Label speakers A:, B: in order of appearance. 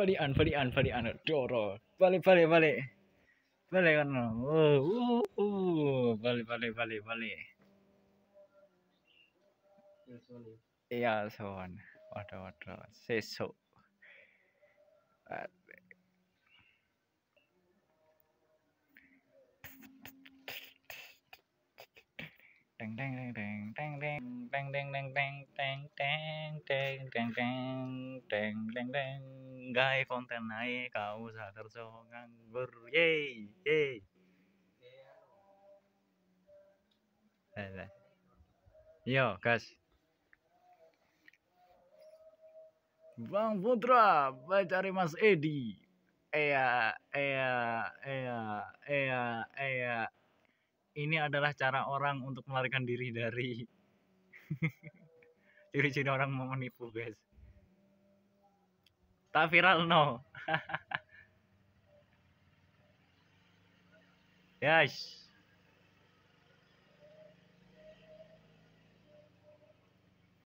A: Balikan, balikan, balikan. Doro. Balik, balik, balik. Balik kan. Oh,
B: uh, uh.
C: Balik,
D: balik, balik, balik.
B: Ya, so on. Waduh, waduh. Sesok. Balik.
E: dang dang dang dang
F: dang dang dang dang dang dang
E: dang dang dang dang dang dang dang gawe konten naik kau sakerso nganggur ye ye
G: Yo, guys. Bang
D: Putra,
A: cari Mas Edi. Eh, eh, eh, eh, eh, Ini adalah cara orang untuk melarikan diri dari ciri-ciri orang mau menipu, guys tak viral no
D: yes